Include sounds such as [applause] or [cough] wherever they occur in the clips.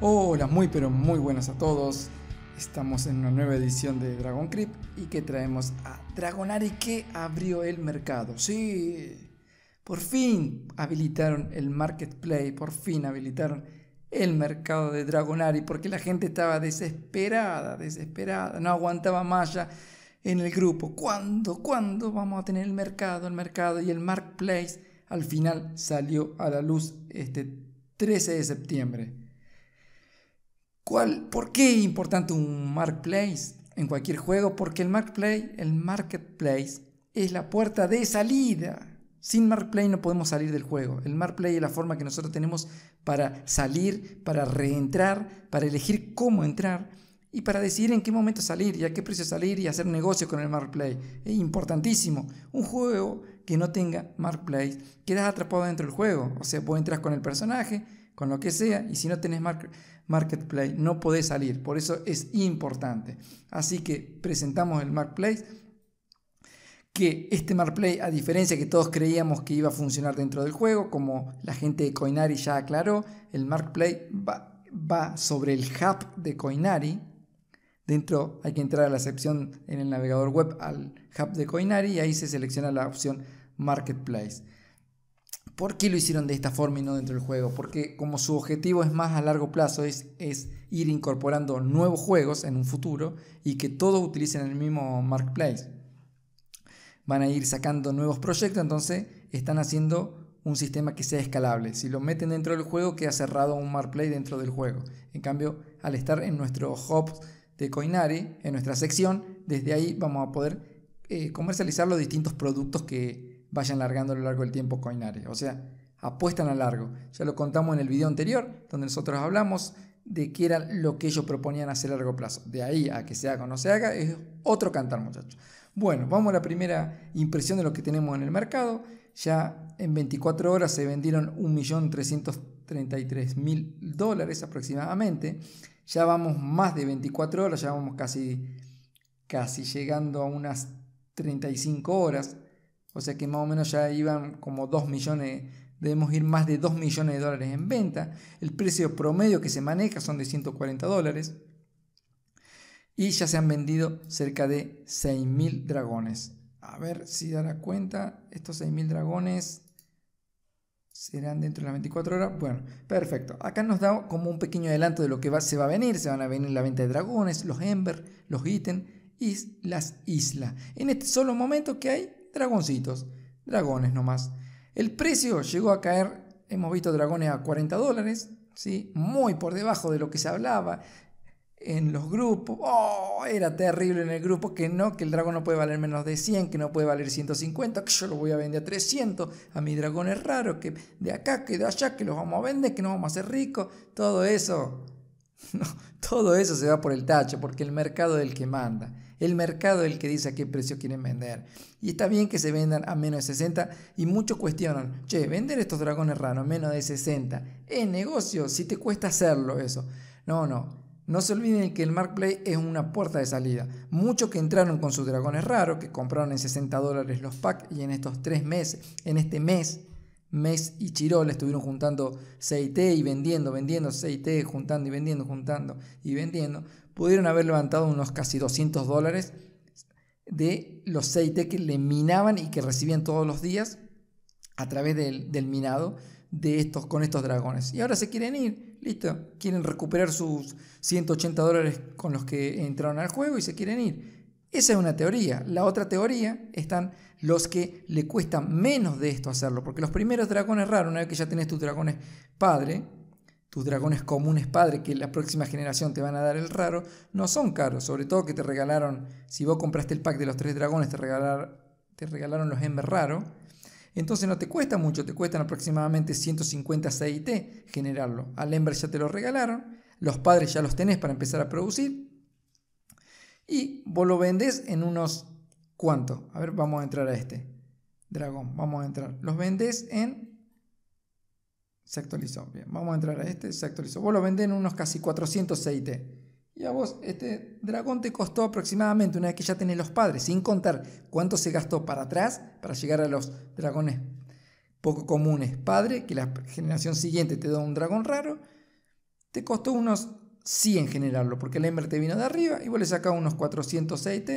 Hola, muy pero muy buenas a todos. Estamos en una nueva edición de Dragon Creep y que traemos a Dragonari que abrió el mercado. Sí, por fin habilitaron el marketplace, por fin habilitaron el mercado de Dragonari porque la gente estaba desesperada, desesperada, no aguantaba más ya en el grupo. ¿Cuándo, cuándo vamos a tener el mercado, el mercado y el marketplace? Al final salió a la luz este 13 de septiembre. ¿Por qué es importante un marketplace en cualquier juego? Porque el marketplace, el marketplace es la puerta de salida. Sin marketplace no podemos salir del juego. El marketplace es la forma que nosotros tenemos para salir, para reentrar, para elegir cómo entrar y para decidir en qué momento salir y a qué precio salir y hacer negocio con el marketplace. Es importantísimo. Un juego que no tenga marketplace quedas atrapado dentro del juego. O sea, vos entras con el personaje, con lo que sea, y si no tenés marketplace marketplace, no puede salir, por eso es importante. Así que presentamos el marketplace que este marketplace, a diferencia que todos creíamos que iba a funcionar dentro del juego, como la gente de Coinari ya aclaró, el marketplace va sobre el hub de Coinari, Dentro hay que entrar a la sección en el navegador web al hub de Coinari y ahí se selecciona la opción Marketplace. ¿Por qué lo hicieron de esta forma y no dentro del juego? Porque como su objetivo es más a largo plazo, es, es ir incorporando nuevos juegos en un futuro y que todos utilicen el mismo marketplace. Van a ir sacando nuevos proyectos, entonces están haciendo un sistema que sea escalable. Si lo meten dentro del juego, queda cerrado un marketplace dentro del juego. En cambio, al estar en nuestro hub de Coinari, en nuestra sección, desde ahí vamos a poder eh, comercializar los distintos productos que, vayan largando a lo largo del tiempo Coinare. O sea, apuestan a largo. Ya lo contamos en el video anterior, donde nosotros hablamos de qué era lo que ellos proponían hacer a largo plazo. De ahí a que se haga o no se haga, es otro cantar, muchachos. Bueno, vamos a la primera impresión de lo que tenemos en el mercado. Ya en 24 horas se vendieron 1.333.000 dólares aproximadamente. Ya vamos más de 24 horas, ya vamos casi, casi llegando a unas 35 horas o sea que más o menos ya iban como 2 millones, debemos ir más de 2 millones de dólares en venta. El precio promedio que se maneja son de 140 dólares. Y ya se han vendido cerca de 6.000 dragones. A ver si dará cuenta, estos 6.000 dragones serán dentro de las 24 horas. Bueno, perfecto. Acá nos da como un pequeño adelanto de lo que se va a venir. Se van a venir la venta de dragones, los Ember, los Iten y las islas. En este solo momento que hay dragoncitos, dragones nomás. El precio llegó a caer, hemos visto dragones a 40 dólares, ¿sí? muy por debajo de lo que se hablaba en los grupos. Oh, era terrible en el grupo que no, que el dragón no puede valer menos de 100, que no puede valer 150, que yo lo voy a vender a 300, a mi dragón es raro, que de acá, que de allá, que los vamos a vender, que nos vamos a hacer ricos, todo eso. [laughs] No, todo eso se va por el tacho, porque el mercado es el que manda. El mercado es el que dice a qué precio quieren vender. Y está bien que se vendan a menos de 60 y muchos cuestionan, che, vender estos dragones raros a menos de 60 es negocio, si te cuesta hacerlo eso. No, no, no se olviden que el Mark Play es una puerta de salida. Muchos que entraron con sus dragones raros, que compraron en 60 dólares los packs y en estos tres meses, en este mes, mes y Chirol estuvieron juntando CIT y vendiendo, vendiendo CIT, juntando y vendiendo, juntando y vendiendo pudieron haber levantado unos casi 200 dólares de los aceite que le minaban y que recibían todos los días a través del, minado de estos, con estos dragones. Y ahora se quieren ir, listo. Quieren recuperar sus 180 dólares con los que entraron al juego y se quieren ir. Esa es una teoría. La otra teoría están los que le cuesta menos de esto hacerlo, porque los primeros dragones raros, una vez que ya tienes tus dragones padre, dragones comunes, padre, que la próxima generación te van a dar el raro, no son caros, sobre todo que te regalaron, si vos compraste el pack de los tres dragones, te, te regalaron los Ember raro. Entonces no te cuesta mucho, te cuestan aproximadamente 150 CIT generarlo. Al Ember ya te lo regalaron, los padres ya los tenés para empezar a producir. Y vos lo vendés en unos... cuantos. A ver, vamos a entrar a este dragón. Vamos a entrar. Los vendés en se actualizó. Bien, vamos a entrar a este. Se actualizó. Vos lo venden unos casi 400 Y a vos, este dragón te costó aproximadamente, una vez que ya tenés los padres, sin contar cuánto se gastó para atrás para llegar a los dragones poco comunes. Padre, que la generación siguiente te da un dragón raro, te costó unos 100 generarlo, porque el Ember te vino de arriba y vos le sacás unos 400 CIT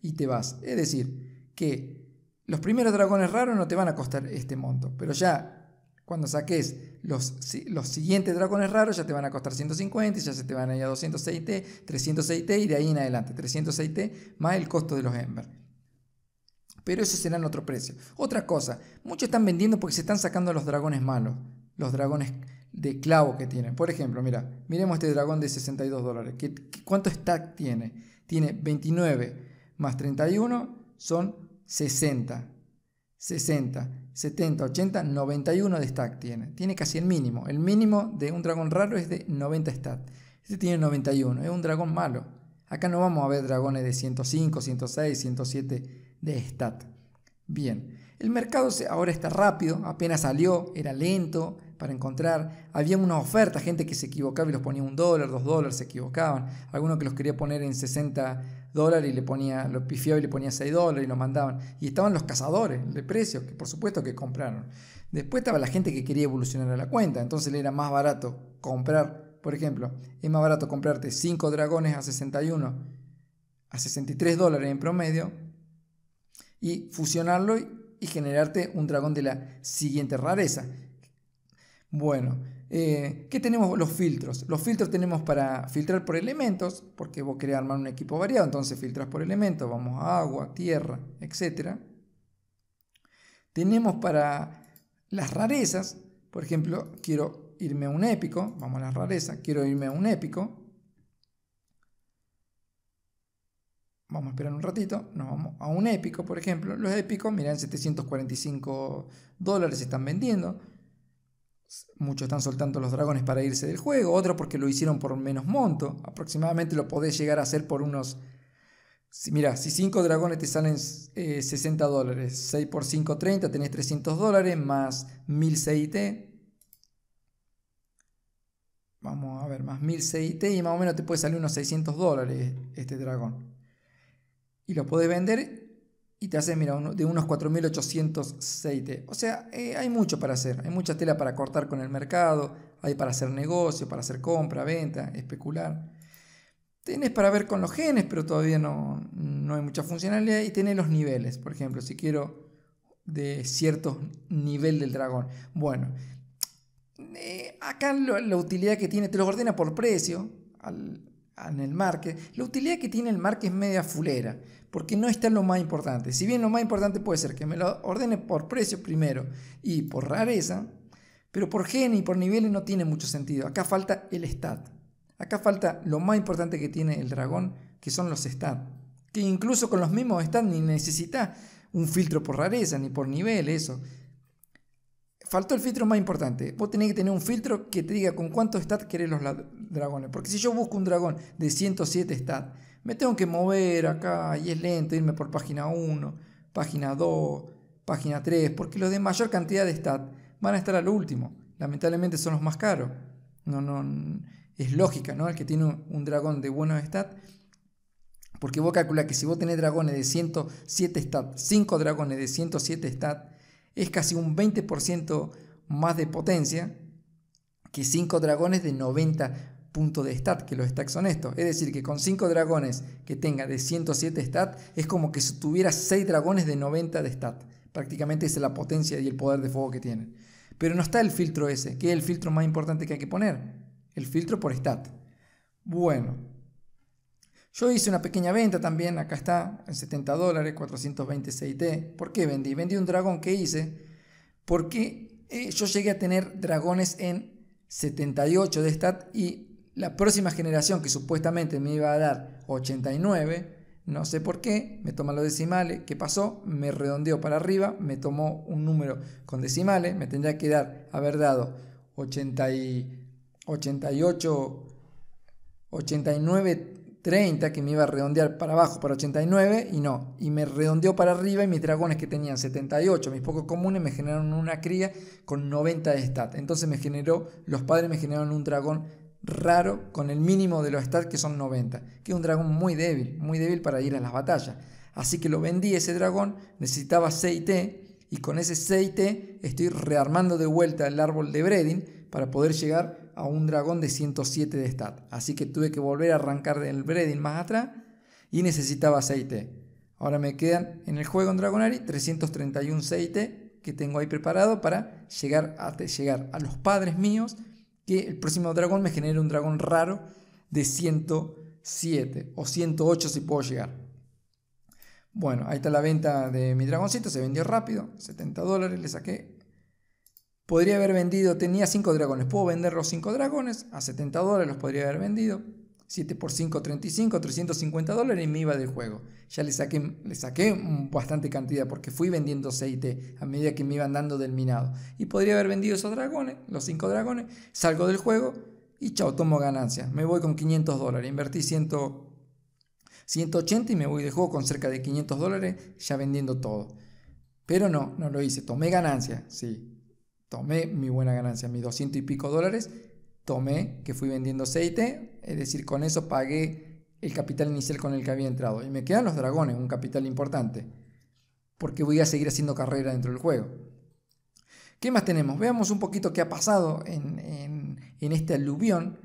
y te vas. Es decir, que los primeros dragones raros no te van a costar este monto, pero ya cuando saques los, los siguientes dragones raros, ya te van a costar 150, ya se te van a ir a 206T, 306T y de ahí en adelante, 306T más el costo de los Ember. Pero esos serán otro precio. Otra cosa, muchos están vendiendo porque se están sacando los dragones malos, los dragones de clavo que tienen. Por ejemplo, mira, miremos este dragón de 62 dólares. cuánto stack tiene? Tiene 29 más 31 son 60. 60, 70, 80, 91 de stack tiene. Tiene casi el mínimo. El mínimo de un dragón raro es de 90 stat. Este tiene 91, es un dragón malo. Acá no vamos a ver dragones de 105, 106, 107 de stat. Bien, el mercado ahora está rápido, apenas salió, era lento para encontrar. Había una oferta, gente que se equivocaba y los ponía un dólar, dos dólares, se equivocaban. Algunos que los quería poner en 60 dólar y le ponía, los pifiados y le ponía 6 dólares y lo mandaban. Y estaban los cazadores de precios, que por supuesto que compraron. Después estaba la gente que quería evolucionar a la cuenta, entonces le era más barato comprar, por ejemplo, es más barato comprarte 5 dragones a 61, a 63 dólares en promedio, y fusionarlo y generarte un dragón de la siguiente rareza. Bueno, eh, ¿Qué tenemos los filtros? Los filtros tenemos para filtrar por elementos, porque vos querés armar un equipo variado, entonces filtras por elementos, vamos a agua, tierra, etc. Tenemos para las rarezas, por ejemplo, quiero irme a un épico, vamos a las rarezas, quiero irme a un épico. Vamos a esperar un ratito, nos vamos a un épico, por ejemplo. Los épicos, miren, 745 dólares están vendiendo. Muchos están soltando los dragones para irse del juego, otros porque lo hicieron por menos monto. Aproximadamente lo podés llegar a hacer por unos... mira, si 5 dragones te salen 60 eh, dólares, 6 por 5, 30, tenés 300 dólares más 1000 CIT. Vamos a ver, más 1000 CIT y más o menos te puede salir unos 600 dólares este dragón. Y lo podés vender y te hace mira, de unos 4.800 aceite. O sea, eh, hay mucho para hacer, hay mucha tela para cortar con el mercado, hay para hacer negocio, para hacer compra, venta, especular. tienes para ver con los genes, pero todavía no, hay mucha funcionalidad. Y tenés los niveles, por ejemplo, si quiero de cierto nivel del dragón. Bueno, eh, acá la utilidad que tiene, te los ordena por precio en el market. La utilidad que tiene el market es media fulera, porque no está lo más importante. Si bien lo más importante puede ser que me lo ordene por precio primero y por rareza, pero por gen y por niveles no tiene mucho sentido. Acá falta el stat. Acá falta lo más importante que tiene el dragón, que son los stat. Que incluso con los mismos stat ni necesita un filtro por rareza ni por nivel, eso. Faltó el filtro más importante. Vos tenés que tener un filtro que te diga con cuántos stat querés los dragones. Porque si yo busco un dragón de 107 stat me tengo que mover acá y es lento irme por página 1, página 2, página 3, porque los de mayor cantidad de stat van a estar al último. Lamentablemente son los más caros. No, no, es lógica, ¿no? El que tiene un dragón de buenos stat. Porque vos calculás que si vos tenés dragones de 107 stat, 5 dragones de 107 stat, es casi un 20% más de potencia que 5 dragones de 90 punto de stat, que los stacks son estos. Es decir, que con 5 dragones que tenga de 107 stat, es como que tuviera 6 dragones de 90 de stat. Prácticamente esa es la potencia y el poder de fuego que tiene, Pero no está el filtro ese, que es el filtro más importante que hay que poner. El filtro por stat. Bueno. Yo hice una pequeña venta también, acá está, en 70 dólares, 426 T. ¿Por qué vendí? Vendí un dragón que hice porque eh, yo llegué a tener dragones en 78 de stat y la próxima generación que supuestamente me iba a dar 89, no sé por qué, me toma los decimales, ¿qué pasó? Me redondeó para arriba, me tomó un número con decimales, me tendría que dar, haber dado 88, 89, 30, que me iba a redondear para abajo para 89, y no, y me redondeó para arriba y mis dragones que tenían 78, mis pocos comunes, me generaron una cría con 90 de stat. Entonces me generó, los padres me generaron un dragón raro con el mínimo de los stats que son 90, que es un dragón muy débil, muy débil para ir a las batallas. Así que lo vendí ese dragón, necesitaba aceite y con ese aceite estoy rearmando de vuelta el árbol de Bredin para poder llegar a un dragón de 107 de stat. Así que tuve que volver a arrancar del Bredin más atrás y necesitaba aceite Ahora me quedan en el juego en Dragonari 331 6T que tengo ahí preparado para llegar a, llegar a los padres míos que el próximo dragón me genere un dragón raro de 107 o 108 si puedo llegar. Bueno, ahí está la venta de mi dragoncito, se vendió rápido, 70 dólares le saqué. Podría haber vendido, tenía 5 dragones, puedo vender los 5 dragones, a 70 dólares los podría haber vendido. 7 por 5, 35, 350 dólares y me iba del juego. Ya le saqué, le saqué bastante cantidad porque fui vendiendo aceite a medida que me iban dando del minado. Y podría haber vendido esos dragones, los 5 dragones, salgo del juego y chao, tomo ganancia Me voy con 500 dólares, invertí 180 y me voy del juego con cerca de 500 dólares ya vendiendo todo. Pero no, no lo hice, tomé ganancia, sí. Tomé mi buena ganancia, mis 200 y pico dólares tomé, que fui vendiendo aceite, es decir, con eso pagué el capital inicial con el que había entrado. Y me quedan los dragones, un capital importante, porque voy a seguir haciendo carrera dentro del juego. ¿Qué más tenemos? Veamos un poquito qué ha pasado en, este aluvión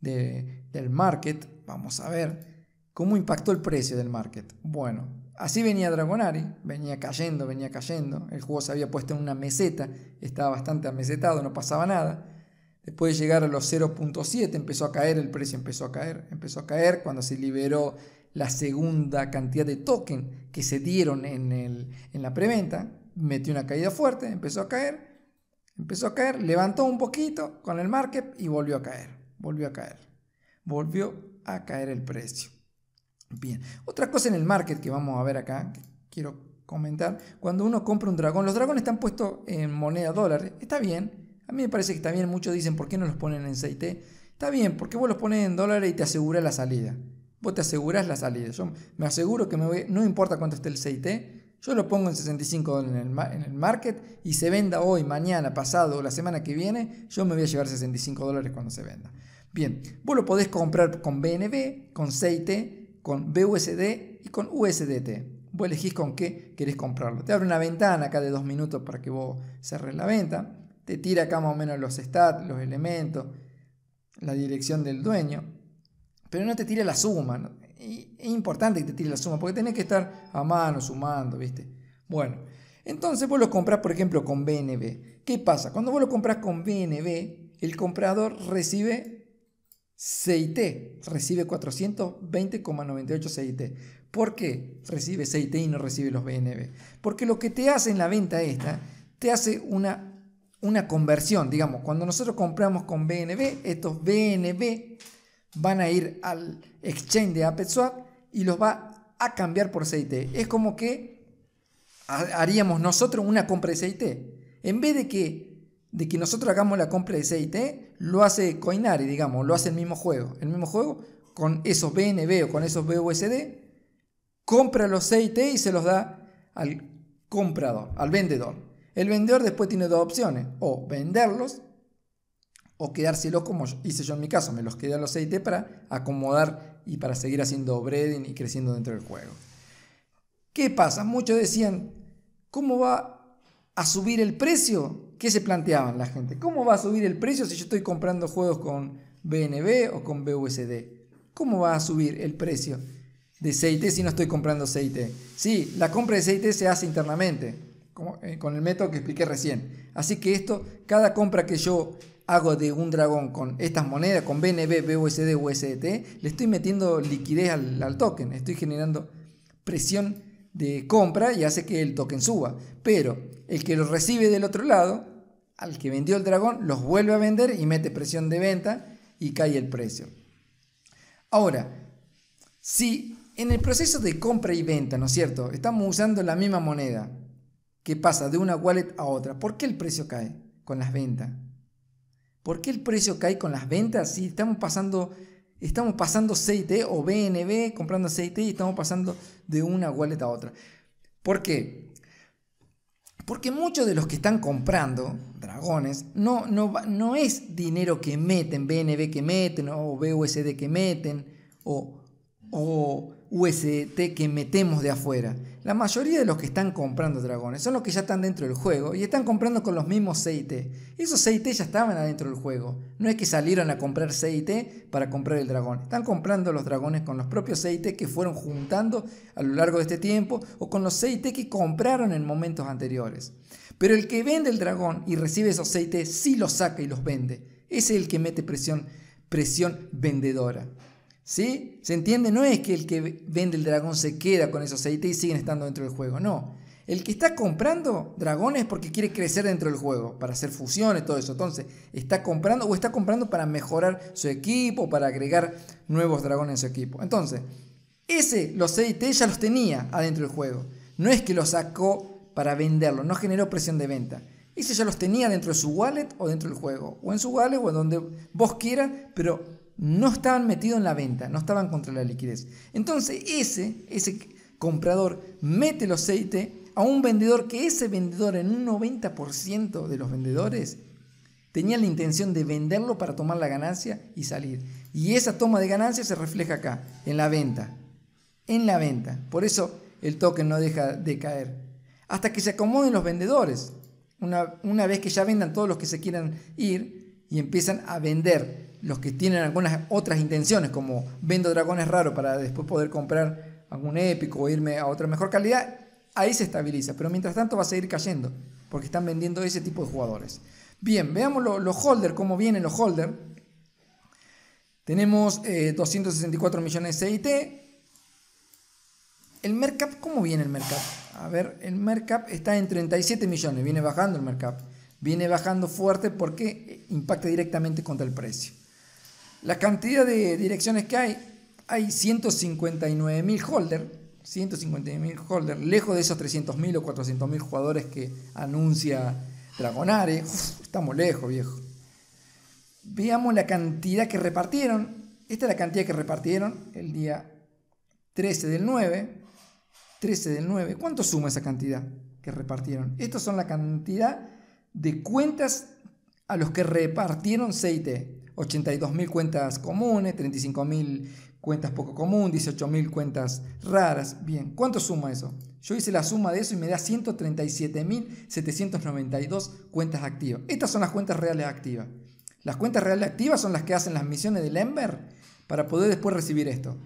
del market. Vamos a ver cómo impactó el precio del market. Bueno, así venía Dragonari, venía cayendo, venía cayendo. El juego se había puesto en una meseta, estaba bastante amesetado, no pasaba nada Después de llegar a los 0.7 empezó a caer, el precio empezó a caer, empezó a caer cuando se liberó la segunda cantidad de token que se dieron en, la preventa, metió una caída fuerte, empezó a caer, empezó a caer, levantó un poquito con el market y volvió a caer, volvió a caer, volvió a caer el precio. Bien, otra cosa en el market que vamos a ver acá, quiero comentar, cuando uno compra un dragón, los dragones están puestos en moneda dólar, está bien, a mí me parece que también muchos dicen, ¿por qué no los ponen en CIT? Está bien, porque vos los pones en dólares y te aseguras la salida. Vos te aseguras la salida. Yo me aseguro que me no importa cuánto esté el CIT, yo lo pongo en 65 dólares en el, market y se venda hoy, mañana, pasado o la semana que viene, yo me voy a llevar 65 dólares cuando se venda. Bien, vos lo podés comprar con BNB, con CIT, con BUSD y con USDT. Vos elegís con qué querés comprarlo. Te abre una ventana acá de dos minutos para que vos cerres la venta te tira acá más o menos los stats, los elementos, la dirección del dueño, pero no te tira la suma. es importante que te tire la suma porque tenés que estar a mano sumando, ¿viste? Bueno, entonces vos lo compras, por ejemplo, con BNB. ¿Qué pasa? Cuando vos lo compras con BNB, el comprador recibe CIT, recibe 420,98 CIT. ¿Por qué recibe CIT y no recibe los BNB? Porque lo que te hace en la venta esta, te hace una una conversión, digamos, cuando nosotros compramos con BNB, estos BNB van a ir al exchange de Swap y los va a cambiar por CIT. Es como que haríamos nosotros una compra de CIT. En vez de que, de que nosotros hagamos la compra de CIT, lo hace Coinari, digamos, lo hace el mismo juego. El mismo juego con esos BNB o con esos BUSD, compra los CIT y se los da al comprador, al vendedor. El vendedor después tiene dos opciones, o venderlos o quedárselos como hice yo en mi caso, me los quedé a los 6 para acomodar y para seguir haciendo breading y creciendo dentro del juego. ¿Qué pasa? Muchos decían, ¿cómo va a subir el precio? ¿Qué se planteaban la gente? ¿Cómo va a subir el precio si yo estoy comprando juegos con BNB o con BUSD? ¿Cómo va a subir el precio de CIT si no estoy comprando CIT? Sí, la compra de CIT se hace internamente, eh, con el método que expliqué recién. Así que esto, cada compra que yo hago de un dragón con estas monedas, con BNB, BUSD, USDT, le estoy metiendo liquidez al, al token, estoy generando presión de compra y hace que el token suba. Pero el que lo recibe del otro lado, al que vendió el dragón, los vuelve a vender y mete presión de venta y cae el precio. Ahora, si en el proceso de compra y venta, ¿no es cierto? Estamos usando la misma moneda, que pasa de una wallet a otra, ¿por qué el precio cae con las ventas? ¿Por qué el precio cae con las ventas si estamos pasando, estamos pasando CIT o BNB comprando CIT y estamos pasando de una wallet a otra? ¿Por qué? Porque muchos de los que están comprando dragones no, no, no es dinero que meten, BNB que meten o BUSD que meten o, o USDT que metemos de afuera. La mayoría de los que están comprando dragones son los que ya están dentro del juego y están comprando con los mismos CIT. Esos CIT ya estaban adentro del juego. No es que salieron a comprar CIT para comprar el dragón. Están comprando los dragones con los propios CIT que fueron juntando a lo largo de este tiempo o con los CIT que compraron en momentos anteriores. Pero el que vende el dragón y recibe esos CIT sí los saca y los vende. es el que mete presión, presión vendedora. ¿Sí? ¿Se entiende? No es que el que vende el dragón se queda con esos aceites y siguen estando dentro del juego, no. El que está comprando dragones porque quiere crecer dentro del juego, para hacer fusiones, todo eso. Entonces, está comprando o está comprando para mejorar su equipo, para agregar nuevos dragones a su equipo. Entonces, ese, los CIT ya los tenía adentro del juego. No es que los sacó para venderlo, no generó presión de venta. Ese ya los tenía dentro de su wallet o dentro del juego, o en su wallet o en donde vos quieras, pero no estaban metidos en la venta, no estaban contra la liquidez. Entonces ese, ese comprador mete el aceite a un vendedor que ese vendedor en un 90% de los vendedores tenía la intención de venderlo para tomar la ganancia y salir. Y esa toma de ganancia se refleja acá, en la venta. En la venta. Por eso el token no deja de caer. Hasta que se acomoden los vendedores. Una, una vez que ya vendan todos los que se quieran ir y empiezan a vender los que tienen algunas otras intenciones, como vendo dragones raros para después poder comprar algún épico o irme a otra mejor calidad, ahí se estabiliza. Pero mientras tanto va a seguir cayendo, porque están vendiendo ese tipo de jugadores. Bien, veamos los holders, cómo vienen los holders. Tenemos 264 eh, millones de CIT. El Mercap, ¿cómo viene el Mercap? A ver, el Mercap está en 37 millones, viene bajando el Mercap. Viene bajando fuerte porque impacta directamente contra el precio. La cantidad de direcciones que hay, hay 159.000 holder, 159.000 holders, lejos de esos 300.000 o 400.000 jugadores que anuncia Dragonare. estamos lejos, viejo. Veamos la cantidad que repartieron. Esta es la cantidad que repartieron el día 13 del 9. 13 del 9. ¿Cuánto suma esa cantidad que repartieron? Estas son la cantidad de cuentas a los que repartieron CIT. 82.000 cuentas comunes, 35.000 cuentas poco común, 18.000 cuentas raras. Bien, ¿cuánto suma eso? Yo hice la suma de eso y me da 137.792 cuentas activas. Estas son las cuentas reales activas. Las cuentas reales activas son las que hacen las misiones del Ember para poder después recibir esto.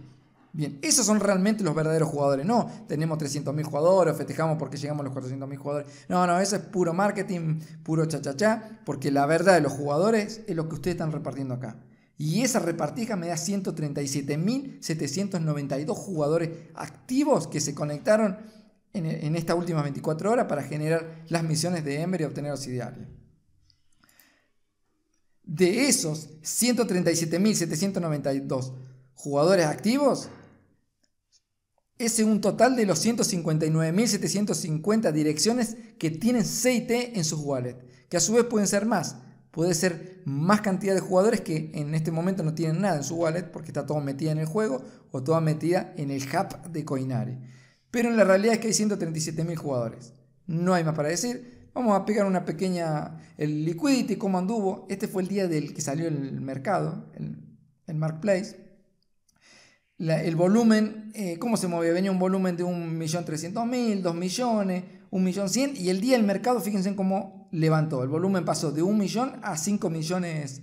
Bien, esos son realmente los verdaderos jugadores. No, tenemos 300.000 jugadores, festejamos porque llegamos a los 400.000 jugadores. No, no, eso es puro marketing, puro cha porque la verdad de los jugadores es lo que ustedes están repartiendo acá. Y esa repartija me da 137.792 jugadores activos que se conectaron en, en estas últimas 24 horas para generar las misiones de Ember y obtener los ideales. De esos 137.792 jugadores activos, es un total de los 159.750 direcciones que tienen CIT en sus wallets, que a su vez pueden ser más. Puede ser más cantidad de jugadores que en este momento no tienen nada en su wallet porque está todo metido en el juego o todo metida en el hub de Coinari Pero en la realidad es que hay 137.000 jugadores. No hay más para decir. Vamos a pegar una pequeña. El liquidity, cómo anduvo. Este fue el día del que salió el mercado, el, el marketplace el volumen, eh, cómo se movía, venía un volumen de 1.300.000, 2 millones, 1.100.000 y el día el mercado, fíjense cómo levantó, el volumen pasó de 1 millón a 5 millones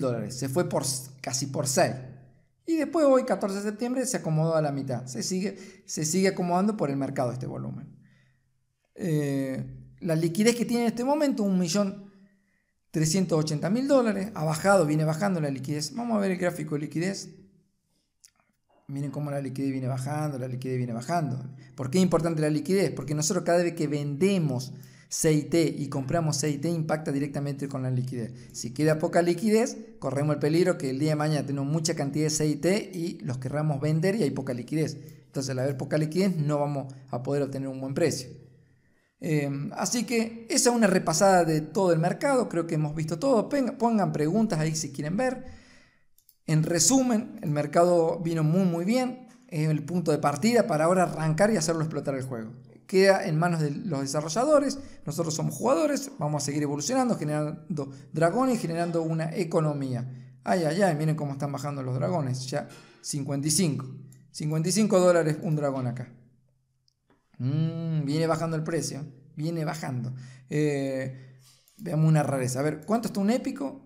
dólares, se fue por, casi por 6. Y después hoy, 14 de septiembre, se acomodó a la mitad, se sigue, se sigue acomodando por el mercado este volumen. Eh, la liquidez que tiene en este momento, un millón 380 mil dólares, ha bajado, viene bajando la liquidez. Vamos a ver el gráfico de liquidez. Miren cómo la liquidez viene bajando, la liquidez viene bajando. ¿Por qué es importante la liquidez? Porque nosotros cada vez que vendemos CIT y compramos CIT impacta directamente con la liquidez. Si queda poca liquidez, corremos el peligro que el día de mañana tenemos mucha cantidad de CIT y los querramos vender y hay poca liquidez. Entonces al haber poca liquidez no vamos a poder obtener un buen precio. Em, así que esa es una repasada de todo el mercado, creo que hemos visto todo. Pongan preguntas ahí si quieren ver. En resumen, el mercado vino muy muy bien, es el punto de partida para ahora arrancar y hacerlo explotar el juego. Queda en manos de los desarrolladores, nosotros somos jugadores, vamos a seguir evolucionando, generando dragones, generando una economía. Ay, ay, ay, miren cómo están bajando los dragones, ya 55. 55 dólares un dragón acá. Mm, viene bajando el precio. Viene bajando. Eh, veamos una rareza. A ver, ¿cuánto está un épico?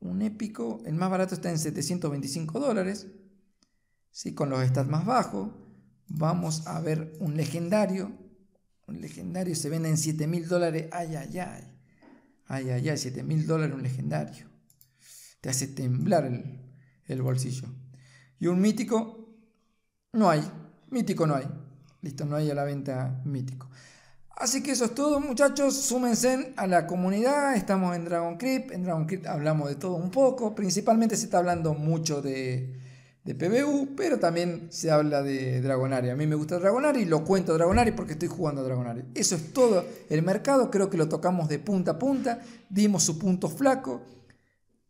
Un épico, el más barato está en 725 dólares. Con los stats más bajos. Vamos a ver un legendario. Un legendario se vende en 7000 mil dólares. Ay, ay, ay. Ay, ay, ay, 7000 mil dólares un legendario. Te hace temblar el, el bolsillo. Y un mítico, no hay. Mítico no hay. Listo, no hay a la venta mítico. Así que eso es todo, muchachos. Súmense a la comunidad. Estamos en Dragon Crypt. En Dragon Crypt hablamos de todo un poco. Principalmente se está hablando mucho de, de PBU, pero también se habla de Dragonari. A mí me gusta Dragonari, lo cuento Dragonari porque estoy jugando a Dragonari. Eso es todo el mercado, creo que lo tocamos de punta a punta, dimos sus puntos flacos,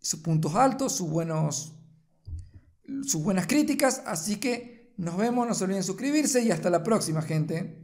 sus puntos altos, sus buenos sus buenas críticas, así que nos vemos, no se olviden suscribirse y hasta la próxima, gente.